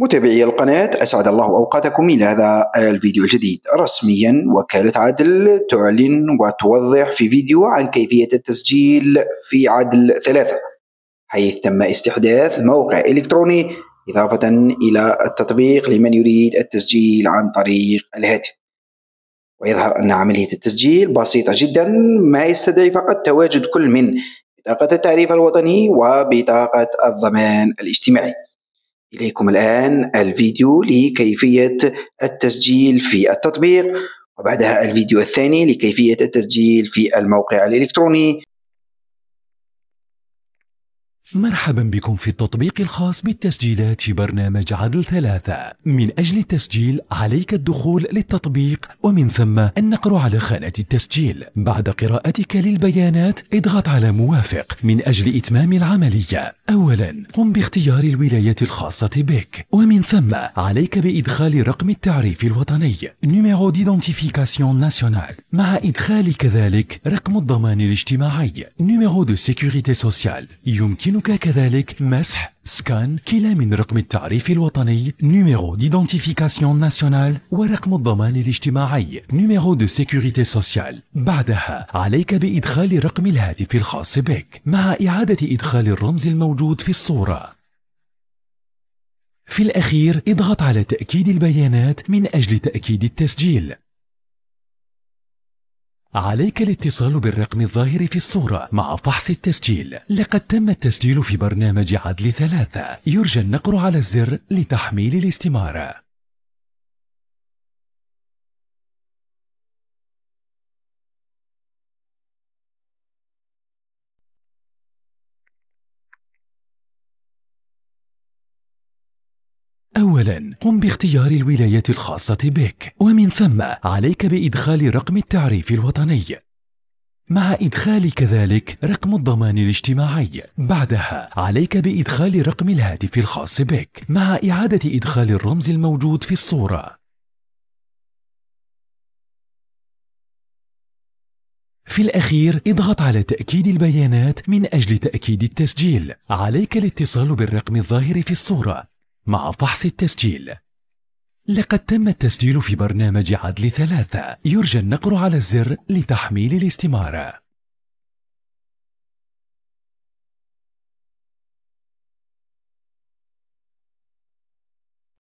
متابعي القناة أسعد الله أوقاتكم إلى هذا الفيديو الجديد رسميا وكالة عدل تعلن وتوضح في فيديو عن كيفية التسجيل في عدل ثلاثة حيث تم استحداث موقع إلكتروني إضافة إلى التطبيق لمن يريد التسجيل عن طريق الهاتف ويظهر أن عملية التسجيل بسيطة جدا ما يستدعي فقط تواجد كل من بطاقة التعريف الوطني وبطاقة الضمان الاجتماعي إليكم الآن الفيديو لكيفية التسجيل في التطبيق وبعدها الفيديو الثاني لكيفية التسجيل في الموقع الإلكتروني مرحبا بكم في التطبيق الخاص بالتسجيلات في برنامج عدل ثلاثة من أجل التسجيل عليك الدخول للتطبيق ومن ثم النقر على خانة التسجيل بعد قراءتك للبيانات اضغط على موافق من أجل إتمام العملية أولا قم باختيار الولاية الخاصة بك ومن ثم عليك بإدخال رقم التعريف الوطني نيميرو ديدونتيفيكاسيون ناسيونال مع إدخال كذلك رقم الضمان الاجتماعي نيميرو دو سيكوريتي سوسيال يمكنك يمكنك كذلك مسح سكان كلا من رقم التعريف الوطني نيميرو ديدونتيفيكاسيون ناسيونال ورقم الضمان الاجتماعي نيميرو دو سيكوريتي سوسيال بعدها عليك بإدخال رقم الهاتف الخاص بك مع إعادة إدخال الرمز الموجود في الصورة في الأخير اضغط على تأكيد البيانات من أجل تأكيد التسجيل عليك الاتصال بالرقم الظاهر في الصورة مع فحص التسجيل لقد تم التسجيل في برنامج عدل ثلاثة يرجى النقر على الزر لتحميل الاستمارة أولا قم باختيار الولاية الخاصة بك ومن ثم عليك بإدخال رقم التعريف الوطني مع إدخال كذلك رقم الضمان الاجتماعي بعدها عليك بإدخال رقم الهاتف الخاص بك مع إعادة إدخال الرمز الموجود في الصورة في الأخير اضغط على تأكيد البيانات من أجل تأكيد التسجيل عليك الاتصال بالرقم الظاهر في الصورة مع فحص التسجيل لقد تم التسجيل في برنامج عدل ثلاثة يرجى النقر على الزر لتحميل الاستمارة